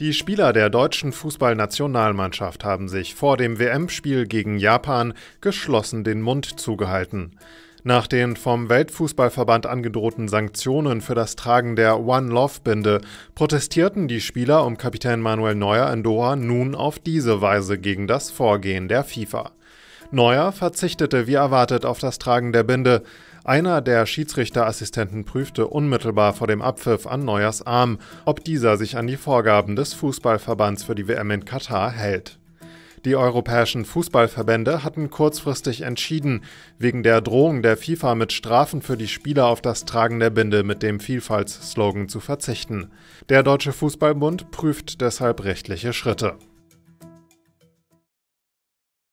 Die Spieler der deutschen Fußballnationalmannschaft haben sich vor dem WM-Spiel gegen Japan geschlossen den Mund zugehalten. Nach den vom Weltfußballverband angedrohten Sanktionen für das Tragen der One Love-Binde protestierten die Spieler um Kapitän Manuel Neuer in Doha nun auf diese Weise gegen das Vorgehen der FIFA. Neuer verzichtete wie erwartet auf das Tragen der Binde. Einer der Schiedsrichterassistenten prüfte unmittelbar vor dem Abpfiff an Neuers Arm, ob dieser sich an die Vorgaben des Fußballverbands für die WM in Katar hält. Die europäischen Fußballverbände hatten kurzfristig entschieden, wegen der Drohung der FIFA mit Strafen für die Spieler auf das Tragen der Binde mit dem Vielfaltsslogan zu verzichten. Der Deutsche Fußballbund prüft deshalb rechtliche Schritte.